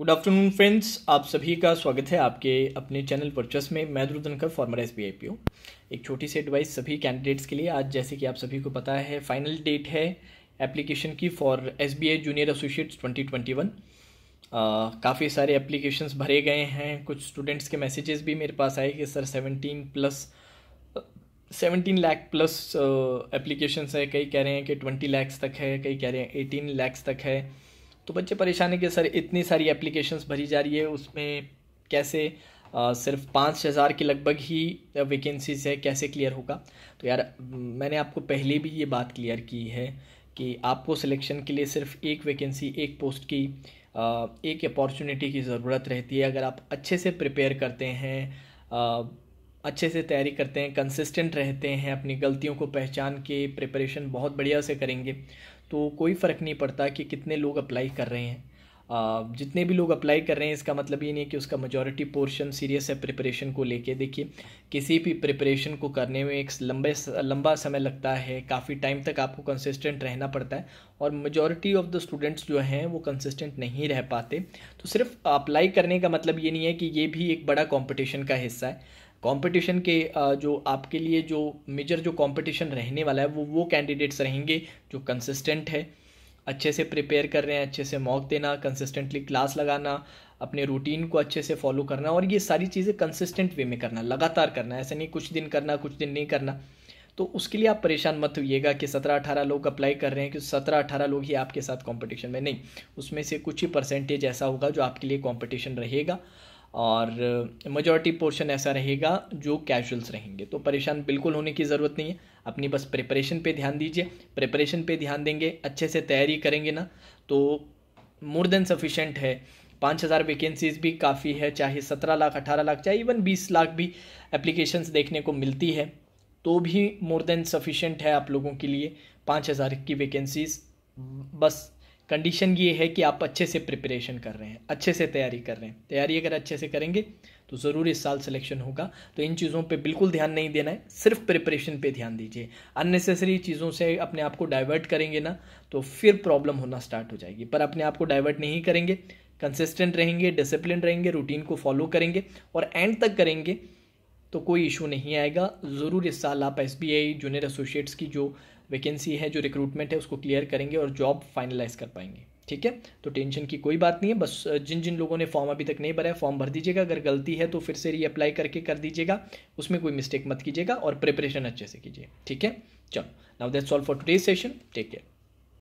good afternoon friends आप सभी का स्वागत है आपके अपने चैनल परचस में मैं दुरुदनकर former S B I P एक छोटी सी एडवाइस सभी कैंडिडेट्स के लिए आज जैसे कि आप सभी को पता है फाइनल डेट है एप्लीकेशन की for S B I junior associates twenty twenty one काफ़ी सारे एप्लीकेशंस भरे गए हैं कुछ स्टूडेंट्स के मैसेजेस भी मेरे पास आए कि sir seventeen plus seventeen lakh plus applications है कई कह रहे हैं कि ट्वेंटी लैक्स तक है कई कह रहे हैं एटीन लैक्स तक है तो बच्चे परेशान है कि सर इतनी सारी एप्लीकेशंस भरी जा रही है उसमें कैसे आ, सिर्फ पाँच हज़ार के लगभग ही वैकेंसीज है कैसे क्लियर होगा तो यार मैंने आपको पहले भी ये बात क्लियर की है कि आपको सिलेक्शन के लिए सिर्फ एक वैकेंसी एक पोस्ट की आ, एक अपॉर्चुनिटी की ज़रूरत रहती है अगर आप अच्छे से प्रिपेयर करते हैं अच्छे से तैयारी करते हैं कंसिस्टेंट रहते हैं अपनी गलतियों को पहचान के प्रिपरेशन बहुत बढ़िया से करेंगे तो कोई फ़र्क नहीं पड़ता कि कितने लोग अप्लाई कर रहे हैं जितने भी लोग अप्लाई कर रहे हैं इसका मतलब ये नहीं कि उसका मजॉरिटी पोर्शन सीरियस है प्रिपरेशन को लेके देखिए किसी भी प्रिपरेशन को करने में एक लंबे लंबा समय लगता है काफ़ी टाइम तक आपको कंसिस्टेंट रहना पड़ता है और मजॉरिटी ऑफ द स्टूडेंट्स जो हैं वो कंसिस्टेंट नहीं रह पाते तो सिर्फ अप्लाई करने का मतलब ये नहीं है कि ये भी एक बड़ा कॉम्पिटिशन का हिस्सा है कंपटीशन के जो आपके लिए जो मेजर जो कंपटीशन रहने वाला है वो वो कैंडिडेट्स रहेंगे जो कंसिस्टेंट है अच्छे से प्रिपेयर कर रहे हैं अच्छे से मॉक देना कंसिस्टेंटली क्लास लगाना अपने रूटीन को अच्छे से फॉलो करना और ये सारी चीज़ें कंसिस्टेंट वे में करना लगातार करना ऐसा नहीं कुछ दिन करना कुछ दिन नहीं करना तो उसके लिए आप परेशान मत होइएगा कि सत्रह अठारह लोग अप्लाई कर रहे हैं कि सत्रह अठारह लोग ही आपके साथ कंपटीशन में नहीं उसमें से कुछ ही परसेंटेज ऐसा होगा जो आपके लिए कंपटीशन रहेगा और मेजॉरिटी पोर्शन ऐसा रहेगा जो कैजुअल्स रहेंगे तो परेशान बिल्कुल होने की ज़रूरत नहीं है अपनी बस प्रिपरेशन पे ध्यान दीजिए प्रिपरेशन पे ध्यान देंगे अच्छे से तैयारी करेंगे ना तो मोर देन सफिशेंट है पाँच हज़ार वैकेंसीज़ भी काफ़ी है चाहे सत्रह लाख अठारह लाख चाहे इवन बीस लाख भी एप्लीकेशंस देखने को मिलती है तो भी मोर देन सफिशेंट है आप लोगों के लिए पाँच हज़ार की वैकेंसीज़ बस कंडीशन ये है कि आप अच्छे से प्रिपरेशन कर रहे हैं अच्छे से तैयारी कर रहे हैं तैयारी अगर अच्छे से करेंगे तो ज़रूर इस साल सिलेक्शन होगा तो इन चीज़ों पे बिल्कुल ध्यान नहीं देना है सिर्फ प्रिपरेशन पे ध्यान दीजिए अननेसेसरी चीज़ों से अपने आप को डाइवर्ट करेंगे ना तो फिर प्रॉब्लम होना स्टार्ट हो जाएगी पर अपने आप को डाइवर्ट नहीं करेंगे कंसिस्टेंट रहेंगे डिसिप्लिन रहेंगे रूटीन को फॉलो करेंगे और एंड तक करेंगे तो कोई इशू नहीं आएगा ज़रूर इस साल आप एस जूनियर एसोसिएट्स की जो वैकेंसी है जो रिक्रूटमेंट है उसको क्लियर करेंगे और जॉब फाइनलाइज कर पाएंगे ठीक है तो टेंशन की कोई बात नहीं है बस जिन जिन लोगों ने फॉर्म अभी तक नहीं भरा है फॉर्म भर दीजिएगा अगर गलती है तो फिर से री अप्लाई करके कर दीजिएगा उसमें कोई मिस्टेक मत कीजिएगा और प्रिपरेशन अच्छे से कीजिए ठीक है चलो now that's all for today session take care